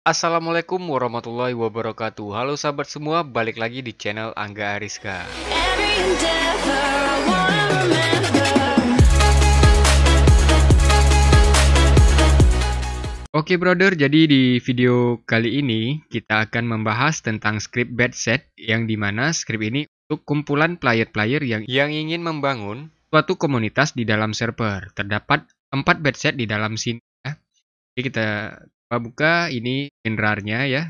Assalamualaikum warahmatullahi wabarakatuh Halo sahabat semua, balik lagi di channel Angga Ariska Oke okay, brother, jadi di video kali ini kita akan membahas tentang script bed set yang dimana script ini untuk kumpulan player-player yang, yang ingin membangun suatu komunitas di dalam server. Terdapat 4 bed set di dalam sini. Ya. Jadi kita kita buka ini generarnya ya.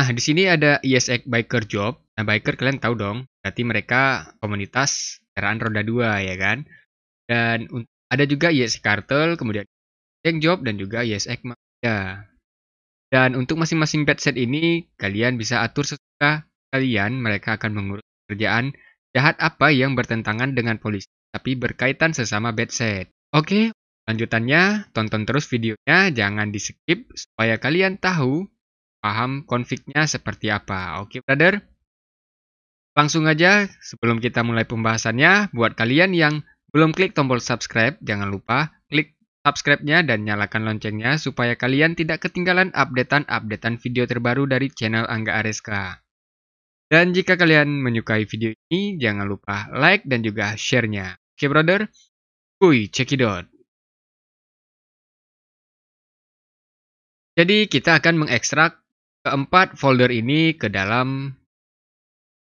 Nah, di sini ada ESX Biker Job. Nah, biker kalian tahu dong, berarti mereka komunitas kendaraan roda 2 ya kan. Dan ada juga ESX Cartel, kemudian Tank Job dan juga ESX Mafia. Dan untuk masing-masing pet set ini, kalian bisa atur sesuka kalian mereka akan mengurus pekerjaan jahat apa yang bertentangan dengan polisi tapi berkaitan sesama set. Oke, lanjutannya tonton terus videonya, jangan di skip supaya kalian tahu paham konfliknya seperti apa. Oke, brother? Langsung aja sebelum kita mulai pembahasannya, buat kalian yang belum klik tombol subscribe, jangan lupa klik subscribe-nya dan nyalakan loncengnya supaya kalian tidak ketinggalan updatean-updatean video terbaru dari channel Angga Areska. Dan jika kalian menyukai video ini, jangan lupa like dan juga share-nya. Oke, okay, brother. Kuy, out. Jadi kita akan mengekstrak keempat folder ini ke dalam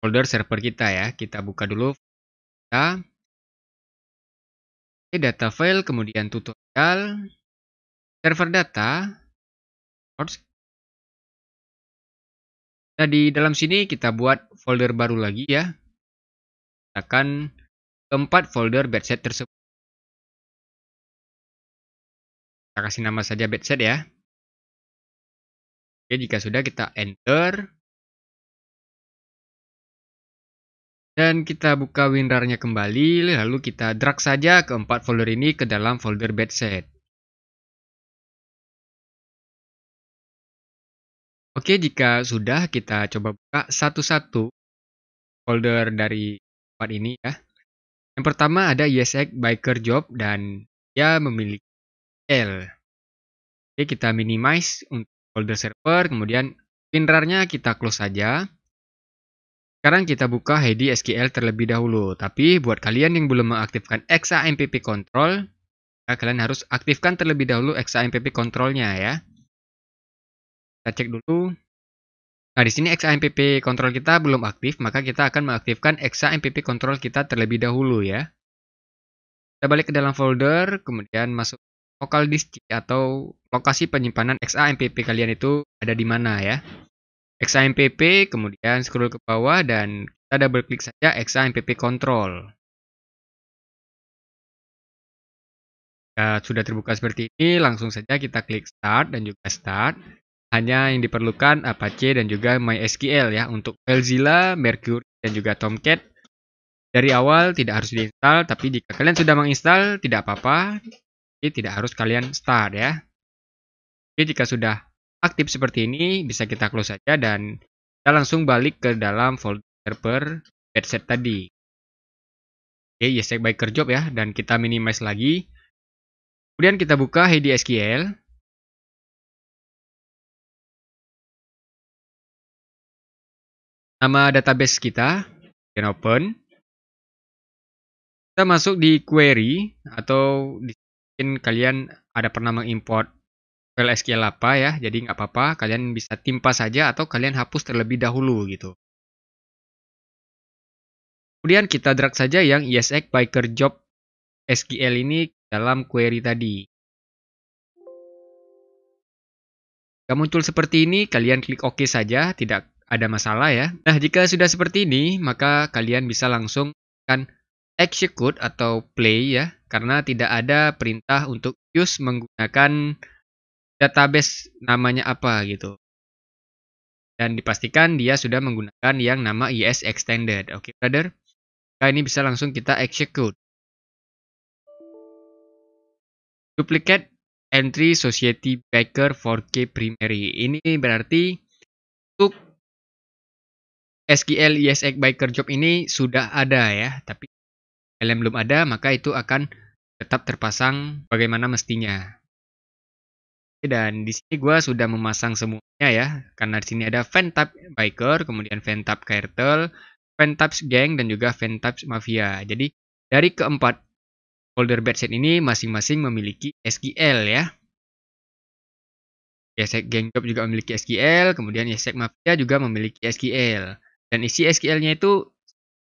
folder server kita ya. Kita buka dulu kita. Oke, data file, kemudian tutorial, server data. Nah, di dalam sini kita buat folder baru lagi ya. Kita akan keempat folder bedset tersebut. Kita kasih nama saja bedset ya. Oke, jika sudah kita enter. Dan kita buka winrarnya kembali, lalu kita drag saja keempat folder ini ke dalam folder bedset. Oke, jika sudah kita coba buka satu-satu folder dari tempat ini ya. Yang pertama ada Yesek Biker Job dan dia ya memiliki L. Oke, kita minimize untuk folder server, kemudian winrar kita close saja. Sekarang kita buka Heidi SQL terlebih dahulu. Tapi buat kalian yang belum mengaktifkan XAMPP control, ya kalian harus aktifkan terlebih dahulu XAMPP Control-nya ya. Kita cek dulu. Nah, di sini XAMPP control kita belum aktif, maka kita akan mengaktifkan XAMPP control kita terlebih dahulu ya. Kita balik ke dalam folder, kemudian masuk local disk atau lokasi penyimpanan XAMPP kalian itu ada di mana ya. XAMPP, kemudian scroll ke bawah dan kita double klik saja XAMPP control. Ya, sudah terbuka seperti ini, langsung saja kita klik start dan juga start. Hanya yang diperlukan Apache dan juga MySQL ya untuk Mozilla, Mercury, dan juga Tomcat. Dari awal tidak harus diinstal, tapi jika kalian sudah menginstal tidak apa-apa. Jadi tidak harus kalian start ya. Oke, jika sudah aktif seperti ini bisa kita close saja dan kita langsung balik ke dalam folder server headset tadi. Oke, yes, baik kerja ya dan kita minimize lagi. Kemudian kita buka HDSQL. nama database kita dan open. Kita masuk di query atau di mungkin kalian ada pernah mengimport file SQL apa ya, jadi nggak apa-apa, kalian bisa timpa saja atau kalian hapus terlebih dahulu gitu. Kemudian kita drag saja yang ESX Biker Job SQL ini dalam query tadi. Gak muncul seperti ini, kalian klik OK saja, tidak ada masalah ya. Nah, jika sudah seperti ini, maka kalian bisa langsung kan execute atau play ya, karena tidak ada perintah untuk use menggunakan database namanya apa gitu. Dan dipastikan dia sudah menggunakan yang nama ES extended. Oke, okay, brother. Nah, ini bisa langsung kita execute. Duplicate entry society backer 4K primary. Ini berarti untuk SQL ESX Biker Job ini sudah ada ya, tapi LM belum ada, maka itu akan tetap terpasang bagaimana mestinya. Dan di sini gue sudah memasang semuanya ya, karena di sini ada fan tab biker, kemudian fan tab cartel, fan tab gang, dan juga fan tab mafia. Jadi dari keempat folder set ini masing-masing memiliki SQL ya. Yesek Gang Job juga memiliki SQL, kemudian Yesek Mafia juga memiliki SQL. Dan isi SQL-nya itu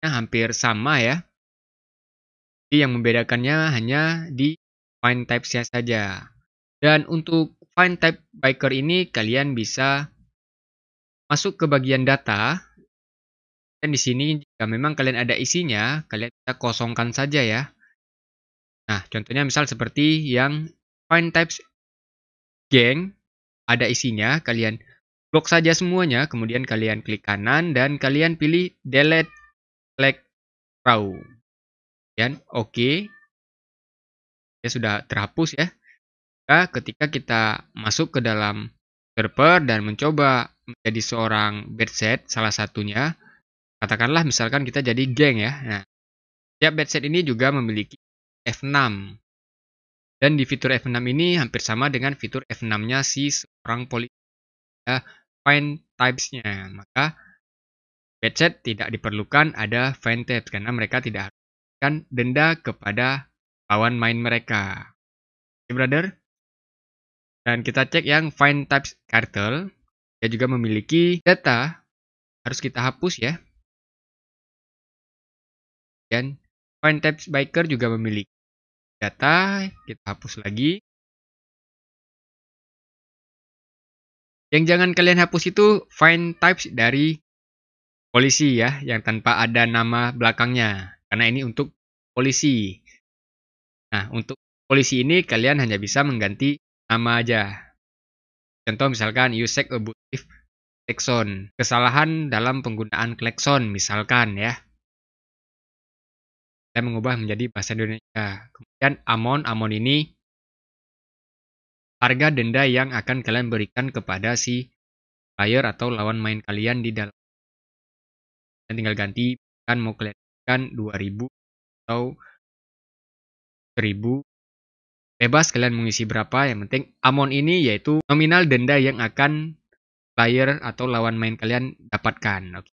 ya hampir sama ya. Jadi yang membedakannya hanya di find types-nya saja. Dan untuk find type biker ini kalian bisa masuk ke bagian data. Dan di sini jika memang kalian ada isinya, kalian bisa kosongkan saja ya. Nah, contohnya misal seperti yang find types geng ada isinya, kalian Blok saja semuanya, kemudian kalian klik kanan dan kalian pilih delete select raw. Kemudian oke. Okay. Ya sudah terhapus ya. Nah, ketika kita masuk ke dalam server dan mencoba menjadi seorang set salah satunya, katakanlah misalkan kita jadi geng ya. Nah, setiap set ini juga memiliki F6. Dan di fitur F6 ini hampir sama dengan fitur F6-nya si seorang polisi ada find types-nya. Maka Badset tidak diperlukan ada fine types karena mereka tidak akan denda kepada lawan main mereka. Oke, brother. Dan kita cek yang fine types cartel. Dia juga memiliki data harus kita hapus ya. Dan fine types biker juga memiliki data kita hapus lagi. Yang jangan kalian hapus itu find types dari polisi ya, yang tanpa ada nama belakangnya. Karena ini untuk polisi. Nah, untuk polisi ini kalian hanya bisa mengganti nama aja. Contoh misalkan usec abusive klekson, kesalahan dalam penggunaan klekson misalkan ya. Saya mengubah menjadi bahasa Indonesia. Kemudian amon, amon ini harga denda yang akan kalian berikan kepada si player atau lawan main kalian di dalam. Dan tinggal ganti kan mau kalian berikan 2000 atau 1000 bebas kalian mengisi berapa yang penting amon ini yaitu nominal denda yang akan player atau lawan main kalian dapatkan. Oke.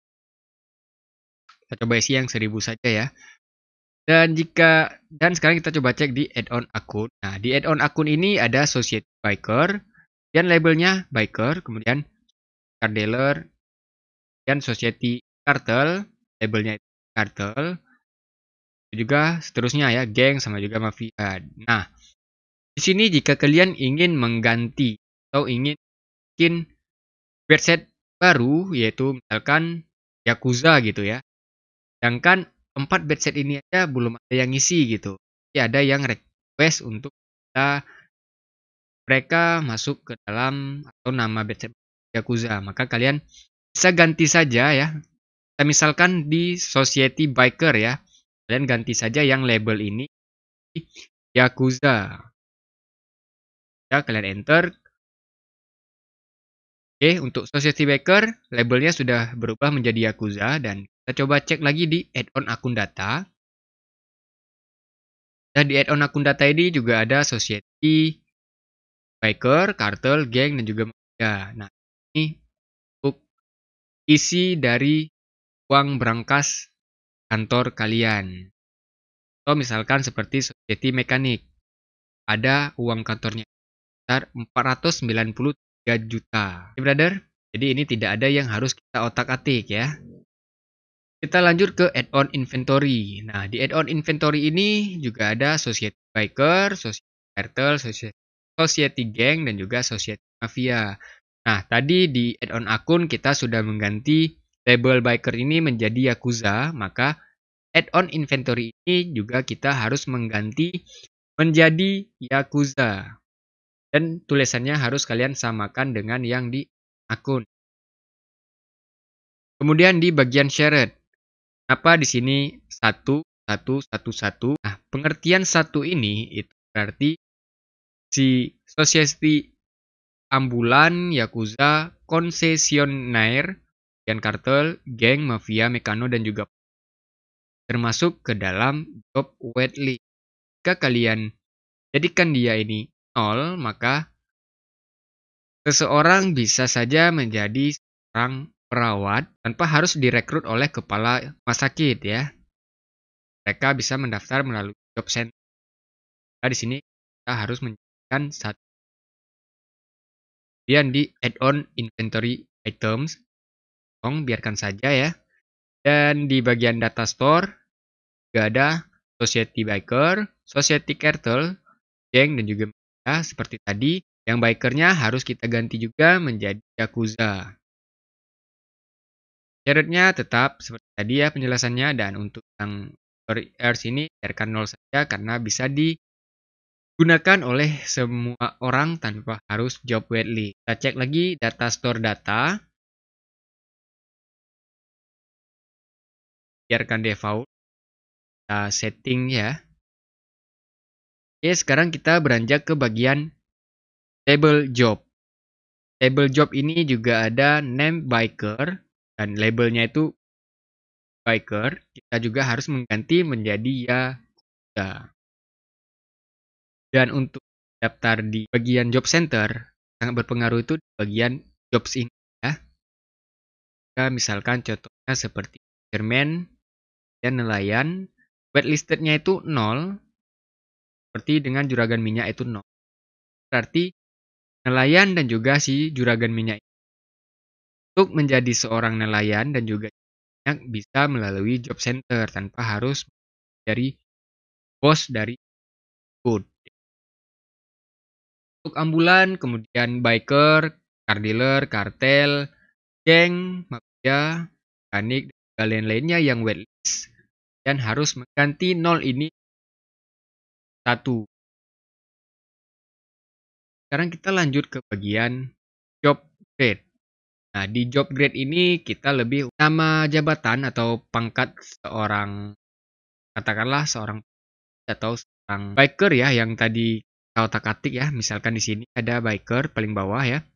Kita coba isi yang 1000 saja ya. Dan jika dan sekarang kita coba cek di add-on akun. Nah, di add-on akun ini ada associate biker, dan labelnya biker, kemudian car dealer, dan society cartel, labelnya cartel, juga seterusnya ya, geng sama juga mafia. Nah, di sini jika kalian ingin mengganti atau ingin bikin website baru yaitu misalkan Yakuza gitu ya. Sedangkan bed bedset ini aja belum ada yang ngisi gitu. Tapi ada yang request untuk kita mereka masuk ke dalam atau nama bedset Yakuza. Maka kalian bisa ganti saja ya. Kita misalkan di Society Biker ya. Kalian ganti saja yang label ini Yakuza. Ya, kalian enter. Oke, untuk Society Biker labelnya sudah berubah menjadi Yakuza dan kita coba cek lagi di add-on akun data. Dan di add-on akun data ini juga ada society, biker, kartel, geng, dan juga mafia. Nah, ini untuk isi dari uang berangkas kantor kalian. Atau misalkan seperti society mekanik. Ada uang kantornya sekitar 493 juta. Hey brother, jadi ini tidak ada yang harus kita otak-atik ya. Kita lanjut ke add-on inventory. Nah, di add-on inventory ini juga ada society biker, society turtle, society, gang, dan juga society mafia. Nah, tadi di add-on akun kita sudah mengganti label biker ini menjadi Yakuza, maka add-on inventory ini juga kita harus mengganti menjadi Yakuza. Dan tulisannya harus kalian samakan dengan yang di akun. Kemudian di bagian syarat, apa di sini satu satu satu satu? Nah, pengertian satu ini itu berarti si society ambulan, yakuza, konsesioner, dan kartel, geng, mafia, mekano, dan juga termasuk ke dalam job wetly. Jika kalian jadikan dia ini nol, maka seseorang bisa saja menjadi orang perawat tanpa harus direkrut oleh kepala rumah sakit ya. Mereka bisa mendaftar melalui job center. Nah, di sini kita harus menjadikan satu. Kemudian di add-on inventory items, Tolong biarkan saja ya. Dan di bagian data store juga ada society biker, society cartel, geng dan juga ya, seperti tadi. Yang bikernya harus kita ganti juga menjadi yakuza carrot ya, tetap seperti tadi ya penjelasannya dan untuk yang dari errors ini biarkan nol saja karena bisa digunakan oleh semua orang tanpa harus job weekly. Kita cek lagi data store data. Biarkan default. Kita setting ya. Oke, sekarang kita beranjak ke bagian table job. Table job ini juga ada name biker, dan labelnya itu biker, kita juga harus mengganti menjadi ya Yakuza. Dan untuk daftar di bagian job center, sangat berpengaruh itu di bagian jobs ini ya. Kita misalkan contohnya seperti chairman dan nelayan, waitlistednya itu nol. seperti dengan juragan minyak itu nol. Berarti nelayan dan juga si juragan minyak untuk menjadi seorang nelayan dan juga banyak bisa melalui job center tanpa harus dari bos dari food. Untuk ambulan, kemudian biker, car dealer, kartel, geng, mafia, mekanik, dan lain-lainnya yang waitlist dan harus mengganti nol ini satu. Sekarang kita lanjut ke bagian job grade. Nah, di job grade ini kita lebih nama jabatan atau pangkat seorang katakanlah seorang atau seorang biker ya yang tadi kau takatik ya. Misalkan di sini ada biker paling bawah ya.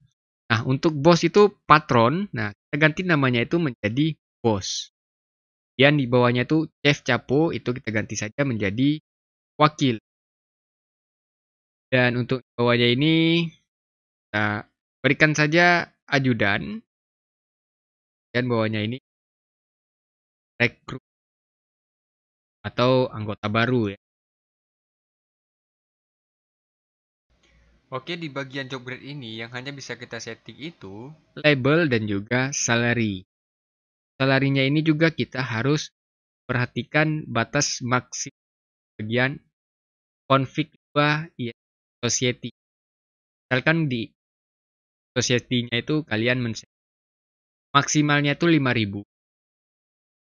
Nah, untuk bos itu patron. Nah, kita ganti namanya itu menjadi bos. yang di bawahnya itu chef capo itu kita ganti saja menjadi wakil. Dan untuk bawahnya ini kita berikan saja ajudan dan bawahnya ini rekrut atau anggota baru ya. Oke, di bagian job grade ini yang hanya bisa kita setting itu label dan juga salary. Salarinya ini juga kita harus perhatikan batas maksimal bagian config 2 ya, society. Misalkan di society-nya itu kalian men maksimalnya itu 5000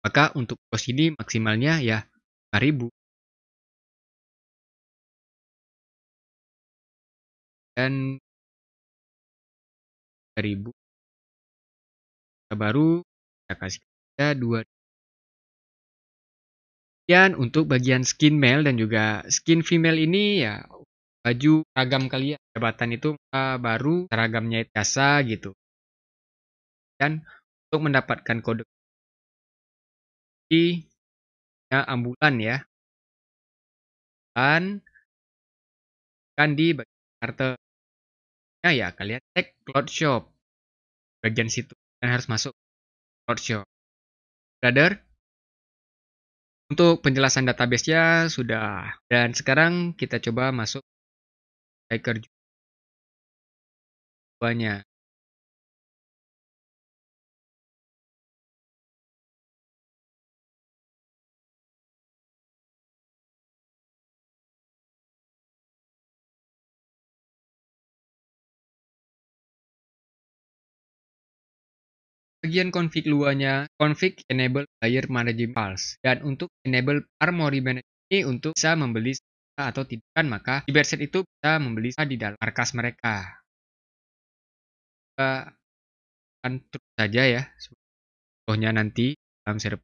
maka untuk pos ini maksimalnya ya 5000 dan 1000 baru kita kasih kita 2 dan untuk bagian skin male dan juga skin female ini ya baju ragam kalian. Jabatan itu ah, baru, seragamnya biasa gitu. Dan untuk mendapatkan kode di ya, ambulan ya. Dan kan di bagian artikel ya, ya kalian cek cloud shop bagian situ dan harus masuk cloud shop brother untuk penjelasan database databasenya sudah dan sekarang kita coba masuk hacker banyak Bagian config luarnya, config enable layer management pulse dan untuk enable armory management ini untuk bisa membeli atau tidakkan maka di berset itu bisa membeli di dalam markas mereka. Kita akan terus saja ya contohnya nanti dalam server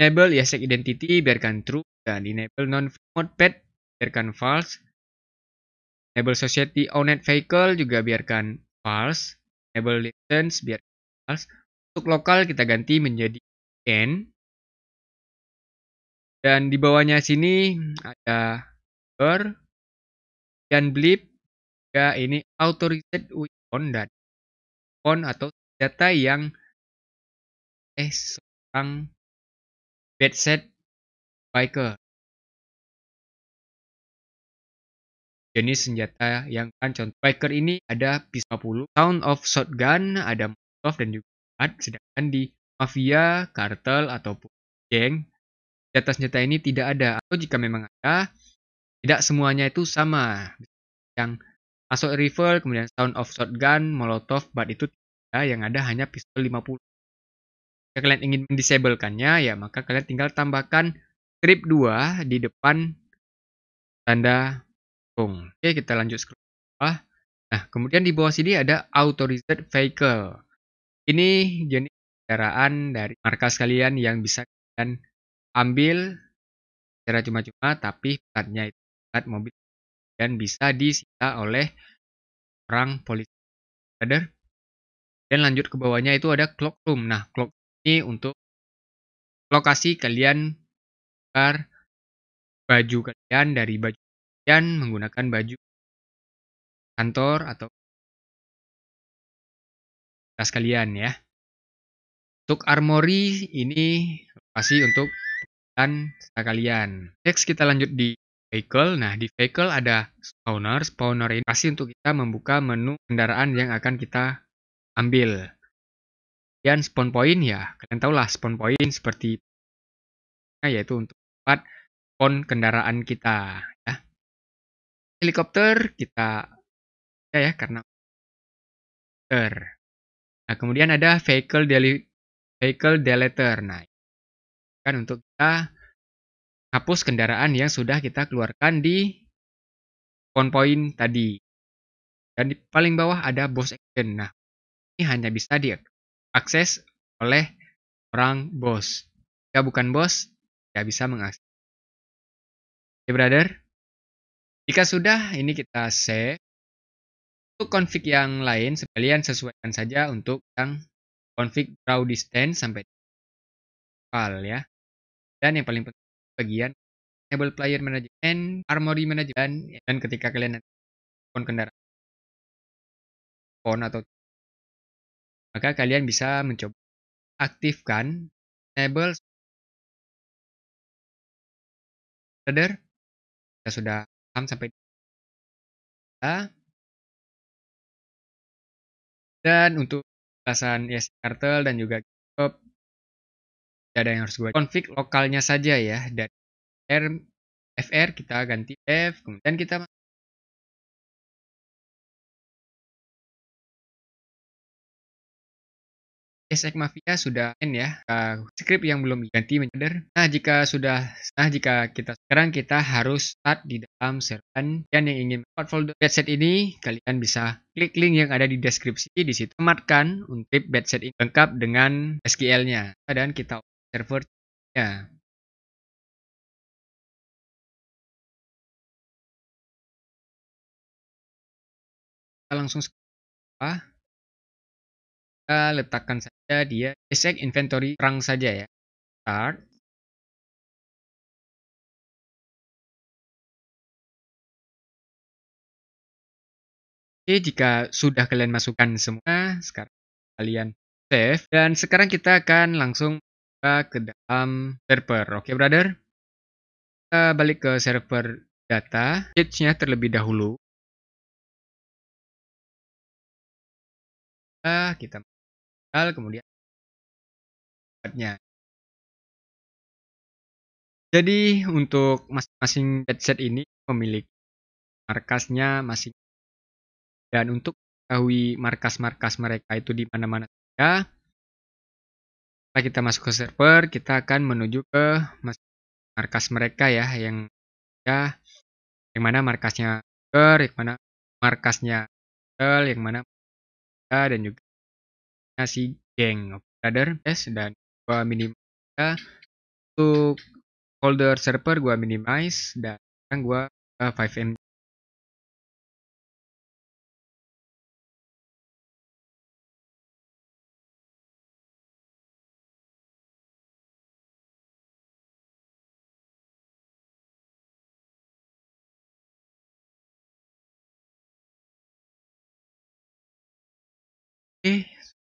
Enable YASEC Identity biarkan true dan enable non-free mode biarkan false. Enable Society Owned Vehicle juga biarkan false. Enable License biarkan false. Untuk lokal kita ganti menjadi n dan di bawahnya sini ada ber dan blip ya ini authorized weapon dan weapon atau data yang eh seorang bedset biker jenis senjata yang kan contoh biker ini ada P50, sound of shotgun, ada Molotov dan juga sedangkan di mafia, kartel ataupun geng Senjata senjata ini tidak ada atau jika memang ada, tidak semuanya itu sama. Yang masuk rifle, kemudian sound of shotgun, molotov, bat itu tidak ada, yang ada hanya pistol 50. Jika kalian ingin mendisablekannya, ya maka kalian tinggal tambahkan strip 2 di depan tanda kong. Oke, kita lanjut scroll bawah. Nah, kemudian di bawah sini ada authorized vehicle. Ini jenis kendaraan dari markas kalian yang bisa kalian ambil secara cuma-cuma tapi platnya itu plat mobil dan bisa disita oleh orang polisi. brother Dan lanjut ke bawahnya itu ada clock room. Nah, clock ini untuk lokasi kalian tukar baju kalian dari baju kalian menggunakan baju kantor atau tas kalian ya. Untuk armory ini lokasi untuk dan kalian. Next kita lanjut di vehicle. Nah, di vehicle ada spawner. Spawner ini kasih untuk kita membuka menu kendaraan yang akan kita ambil. Dan spawn point ya, kalian tahu lah spawn point seperti ya, yaitu untuk tempat spawn kendaraan kita ya. Helikopter kita ya ya karena helikopter. Nah, kemudian ada vehicle deli vehicle deleter. Nah, kan untuk kita hapus kendaraan yang sudah kita keluarkan di point tadi. Dan di paling bawah ada boss action. Nah, ini hanya bisa diakses oleh orang bos. Jika bukan bos, tidak bisa mengakses. Oke, okay, brother. Jika sudah, ini kita save. Untuk config yang lain, sekalian sesuaikan saja untuk yang config draw distance sampai lokal ya. Dan yang paling penting bagian enable player management, armory management, ya. dan ketika kalian pon kendaraan, pon atau maka kalian bisa mencoba aktifkan enable header. Kita sudah paham sampai kita. Dan untuk penjelasan yes Cartel dan juga tidak ada yang harus gue konflik lokalnya saja ya dari r fr kita ganti f kemudian kita Esek Mafia sudah end ya. script yang belum diganti menjadi Nah, jika sudah nah jika kita sekarang kita harus start di dalam server dan yang ingin membuat folder bedset ini kalian bisa klik link yang ada di deskripsi di situ. Tamatkan untuk bedset ini lengkap dengan SQL-nya dan kita Server ya, kita langsung apa kita letakkan saja dia check inventory rang saja ya start Oke, jika sudah kalian masukkan semua, sekarang kalian save. Dan sekarang kita akan langsung ke dalam server. Oke, okay, brother? Kita balik ke server data, page-nya terlebih dahulu. Kita kemudian jadi untuk masing-masing headset ini memiliki markasnya masing dan untuk mengetahui markas-markas mereka itu di mana-mana saja, setelah kita masuk ke server, kita akan menuju ke markas mereka ya, yang ya, yang mana markasnya ker yang mana markasnya hotel, yang mana ya, dan juga ya, si geng brother yes dan gua minimize ya. untuk folder server gua minimize dan sekarang gua uh, eh, 5m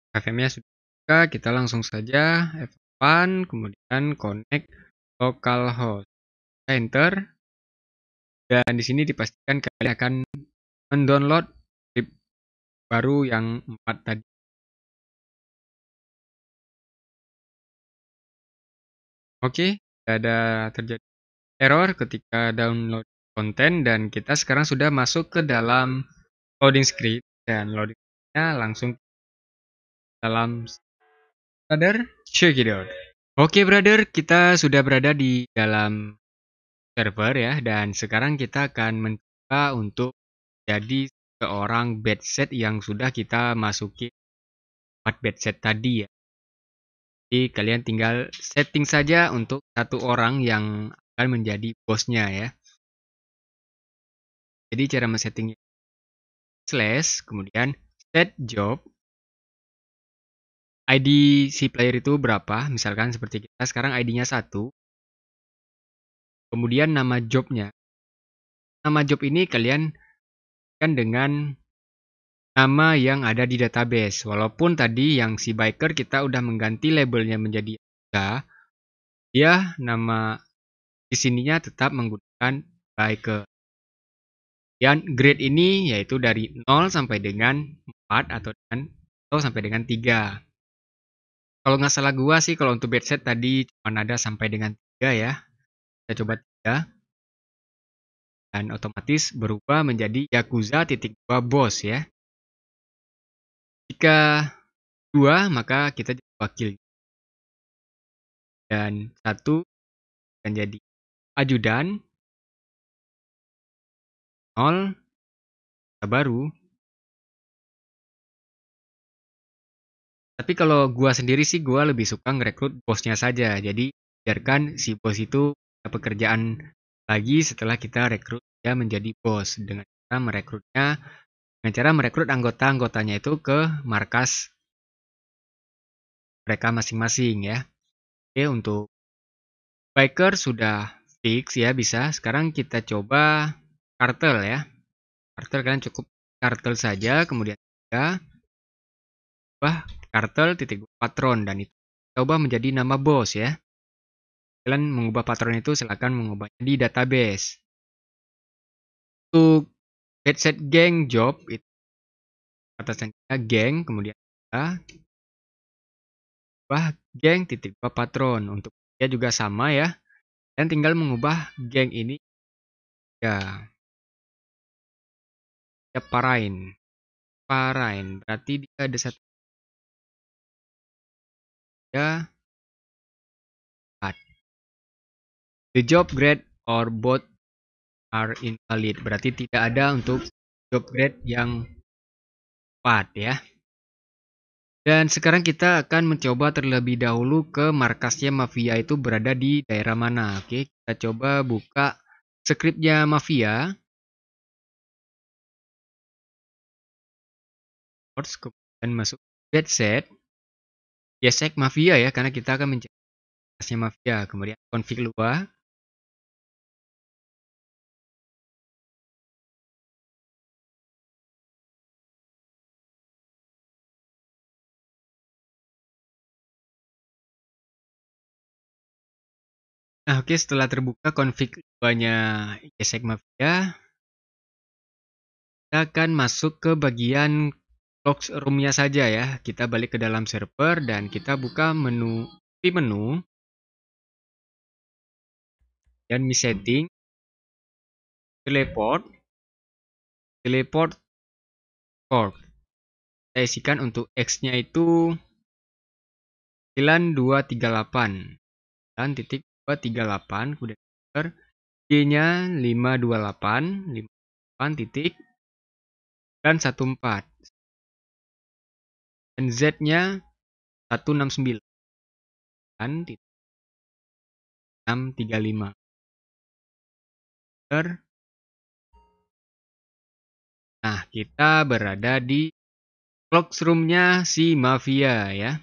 KVM-nya sudah buka, kita langsung saja F8, kemudian connect localhost. Kita enter. Dan di sini dipastikan kalian akan mendownload script baru yang 4 tadi. Oke, okay, ada terjadi error ketika download konten dan kita sekarang sudah masuk ke dalam loading screen dan loadingnya langsung dalam brother check it out oke brother kita sudah berada di dalam server ya dan sekarang kita akan mencoba untuk jadi seorang bed set yang sudah kita masuki 4 bed set tadi ya jadi kalian tinggal setting saja untuk satu orang yang akan menjadi bosnya ya jadi cara men-settingnya slash kemudian set job ID si player itu berapa, misalkan seperti kita sekarang ID-nya satu. Kemudian nama jobnya. Nama job ini kalian kan dengan nama yang ada di database. Walaupun tadi yang si biker kita udah mengganti labelnya menjadi ya, ya nama di sininya tetap menggunakan biker. Dan grade ini yaitu dari 0 sampai dengan 4 atau dengan atau sampai dengan 3. Kalau nggak salah gua sih kalau untuk bed set tadi cuma ada sampai dengan tiga ya. Kita coba tiga Dan otomatis berubah menjadi Yakuza titik dua Boss ya. Jika dua maka kita jadi wakil. Dan satu akan jadi ajudan. all baru Tapi kalau gua sendiri sih gua lebih suka ngerekrut bosnya saja. Jadi biarkan si bos itu pekerjaan lagi setelah kita rekrut dia menjadi bos dengan cara merekrutnya dengan cara merekrut anggota-anggotanya itu ke markas mereka masing-masing ya. Oke, untuk biker sudah fix ya bisa. Sekarang kita coba kartel ya. Kartel kan cukup kartel saja kemudian kita bah Kartel titik patron dan itu coba menjadi nama bos ya. Kalian mengubah patron itu silahkan mengubahnya di database. Untuk headset gang job itu atasnya gang kemudian kita ubah gang titik patron untuk dia juga sama ya dan tinggal mengubah gang ini ya ya parain parain berarti dia ada satu Ya, The job grade or both are invalid. Berarti tidak ada untuk job grade yang tepat ya. Dan sekarang kita akan mencoba terlebih dahulu ke markasnya Mafia itu berada di daerah mana. Oke, kita coba buka skripnya Mafia. Kemudian masuk bed set. Yesek ya, Mafia ya, karena kita akan menjelasnya Mafia. Kemudian config luar Nah, oke setelah terbuka config ya, Yesek Mafia, kita akan masuk ke bagian box roomnya saja ya. Kita balik ke dalam server dan kita buka menu di menu dan mi setting teleport teleport port saya isikan untuk x nya itu 9238 dan titik 238 kemudian enter y nya 528 58 titik dan 14 dan Z-nya 169 dan 635 Nah, kita berada di clockroom-nya si Mafia ya.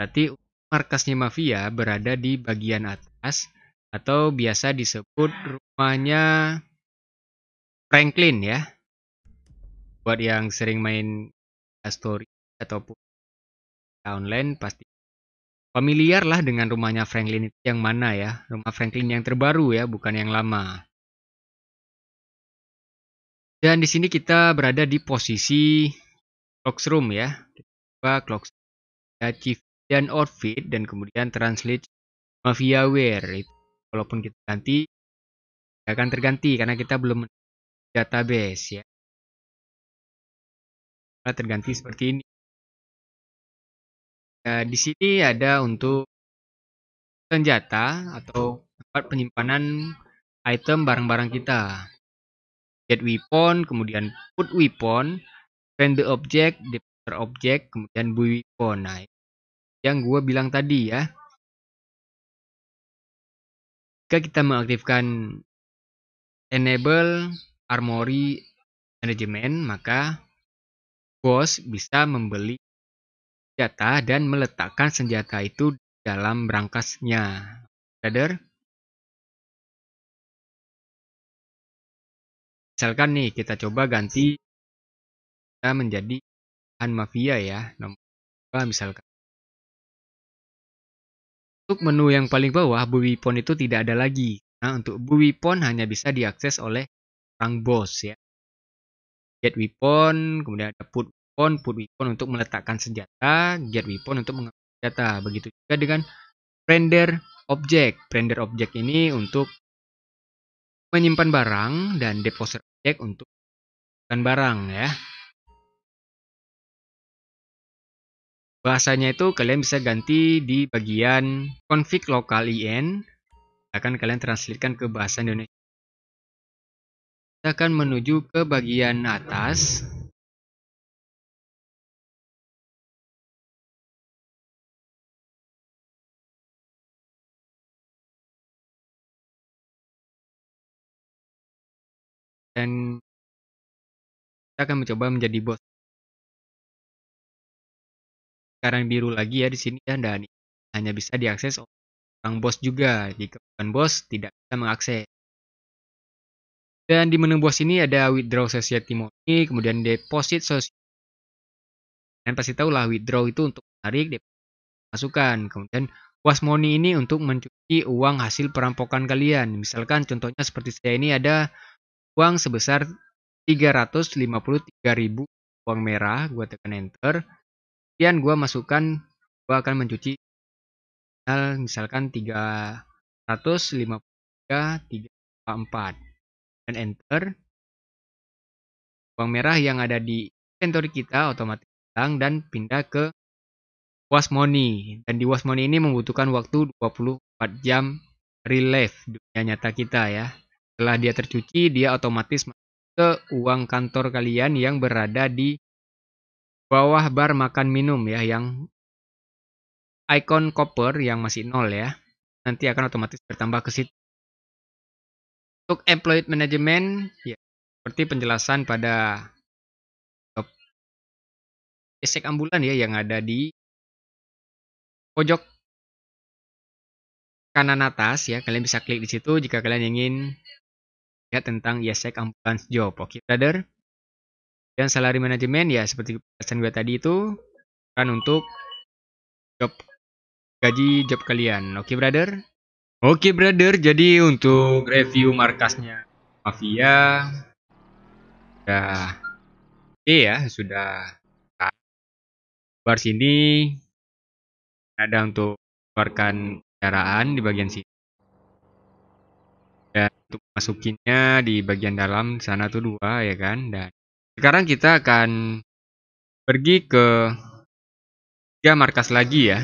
Berarti markasnya Mafia berada di bagian atas atau biasa disebut rumahnya Franklin ya. Buat yang sering main story ataupun online pasti familiar lah dengan rumahnya Franklin itu yang mana ya. Rumah Franklin yang terbaru ya, bukan yang lama. Dan di sini kita berada di posisi clock room ya. Kita clock chief dan outfit dan kemudian translate mafia wear itu walaupun kita ganti tidak akan terganti karena kita belum database ya. Nah, terganti seperti ini. Nah, di sini ada untuk senjata atau tempat penyimpanan item barang-barang kita. Get weapon, kemudian put weapon, find the object, deposit object, kemudian buy weapon. Nah, yang gue bilang tadi ya. Jika kita mengaktifkan enable armory management, maka bos bisa membeli senjata dan meletakkan senjata itu dalam brankasnya. Brother? Misalkan nih, kita coba ganti kita menjadi bahan mafia ya. Nomor misalkan. Untuk menu yang paling bawah, bui Pon itu tidak ada lagi. Nah, untuk bui Pon hanya bisa diakses oleh orang bos ya. Get weapon, kemudian ada put weapon, put weapon untuk meletakkan senjata, get weapon untuk mengambil senjata. Begitu juga dengan render object. Render object ini untuk menyimpan barang dan deposit object untuk menyimpan barang ya. Bahasanya itu kalian bisa ganti di bagian config lokal in. Akan kalian translitkan ke bahasa Indonesia. Kita akan menuju ke bagian atas. dan kita akan mencoba menjadi bos. Sekarang biru lagi ya di sini ya dan hanya bisa diakses oleh orang bos juga. Jika bukan bos tidak bisa mengakses. Dan di menu bos ini ada withdraw society money, kemudian deposit society. Dan pasti tahu lah withdraw itu untuk menarik masukan. Kemudian was money ini untuk mencuci uang hasil perampokan kalian. Misalkan contohnya seperti saya ini ada uang sebesar 353.000 uang merah, gue tekan enter. Kemudian gue masukkan, gue akan mencuci nah, misalkan 353, dan enter. Uang merah yang ada di inventory kita otomatis hilang dan pindah ke Wasmoni. Dan di Wasmoni ini membutuhkan waktu 24 jam relive dunia nyata kita ya. Setelah dia tercuci, dia otomatis masuk ke uang kantor kalian yang berada di bawah bar makan minum ya yang icon copper yang masih nol ya. Nanti akan otomatis bertambah ke situ. Untuk employee management ya seperti penjelasan pada esek ambulan ya yang ada di pojok kanan atas ya kalian bisa klik di situ jika kalian ingin ya tentang Yesek Ambulance Job. Oke, okay, brother. Dan salary management ya seperti penjelasan gue tadi itu kan untuk job gaji job kalian. Oke, okay, brother. Oke, okay, brother. Jadi untuk review markasnya Mafia sudah oke ya, sudah bar sini ada untuk keluarkan kendaraan di bagian sini untuk masukinnya di bagian dalam sana tuh dua ya kan dan sekarang kita akan pergi ke tiga markas lagi ya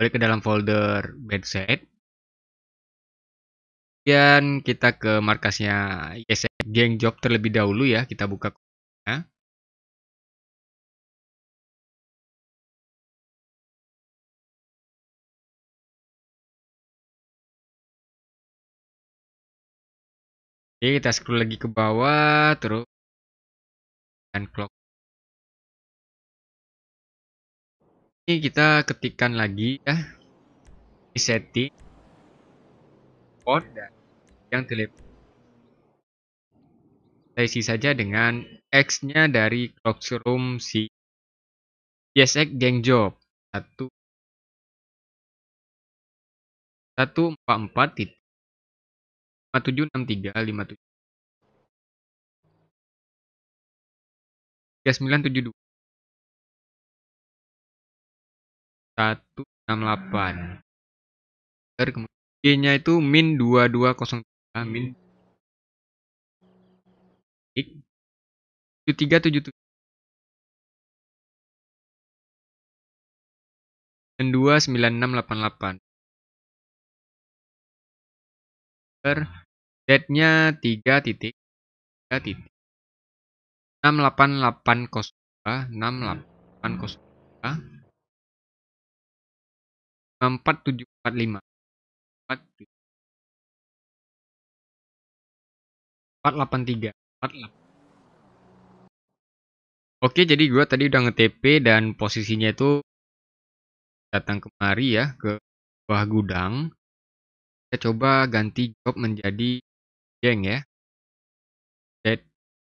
balik ke dalam folder set, kemudian kita ke markasnya yes, geng job terlebih dahulu ya kita buka Oke, kita scroll lagi ke bawah terus dan clock. Ini kita ketikkan lagi ya di setting port dan yang telepon. Saya isi saja dengan X-nya dari clock Clockroom si JSX Gang Job 1 144 5763 57 3972 168 G-nya itu min 2203 ah, min 7377 dan 29688 date-nya 3 titik 3 titik 6880 6880 4745 483 48 Oke jadi gue tadi udah nge-TP dan posisinya itu datang kemari ya ke bawah gudang saya coba ganti job menjadi geng ya. dead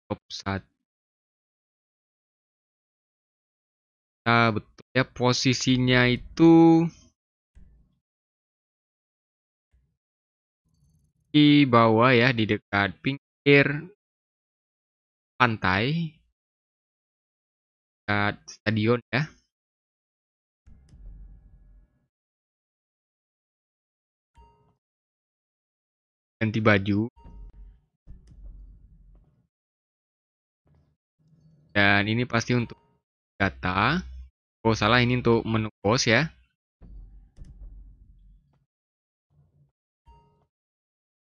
job saat Nah, ya, betul ya posisinya itu di bawah ya di dekat pinggir pantai dekat stadion ya. ganti baju. Dan ini pasti untuk data. Oh salah, ini untuk menu pos ya.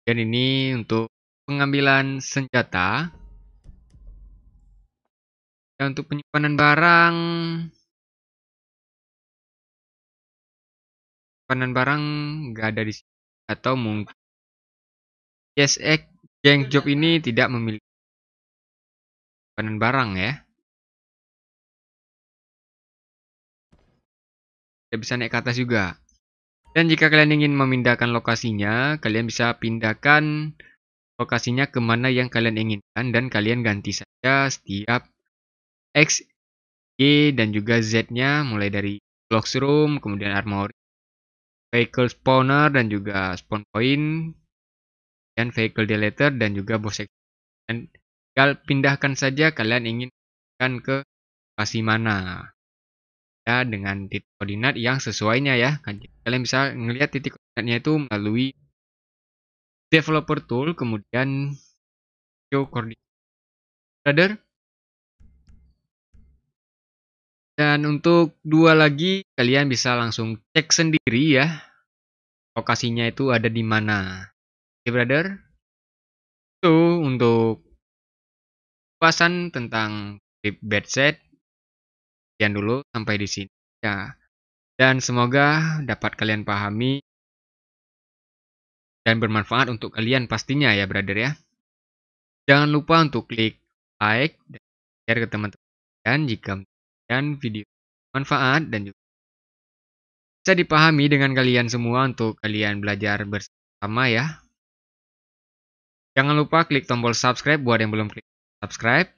Dan ini untuk pengambilan senjata. Dan untuk penyimpanan barang. Penyimpanan barang nggak ada di sini. Atau mungkin SX Gang Job ini tidak memiliki penen barang ya. Kita bisa naik ke atas juga. Dan jika kalian ingin memindahkan lokasinya, kalian bisa pindahkan lokasinya kemana yang kalian inginkan dan kalian ganti saja setiap X, Y, dan juga Z-nya mulai dari Clock's Room, kemudian Armory, Vehicle Spawner, dan juga Spawn Point, dan vehicle deleter dan juga box dan tinggal pindahkan saja kalian inginkan ke lokasi mana ya dengan titik koordinat yang sesuainya ya kan, kalian bisa melihat titik koordinatnya itu melalui developer tool kemudian geo koordinat brother dan untuk dua lagi kalian bisa langsung cek sendiri ya lokasinya itu ada di mana Oke, brother. Itu untuk ulasan tentang bed set. Sekian dulu sampai di sini ya. Dan semoga dapat kalian pahami dan bermanfaat untuk kalian pastinya ya, brother ya. Jangan lupa untuk klik like dan share ke teman-teman dan jika dan video bermanfaat dan juga bisa dipahami dengan kalian semua untuk kalian belajar bersama ya. Jangan lupa klik tombol subscribe buat yang belum klik subscribe.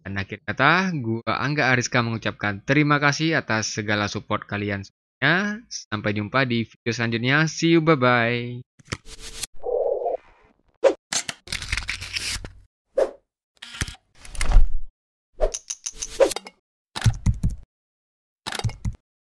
Dan akhir kata, gua Angga Ariska mengucapkan terima kasih atas segala support kalian semuanya. Sampai jumpa di video selanjutnya. See you, bye-bye.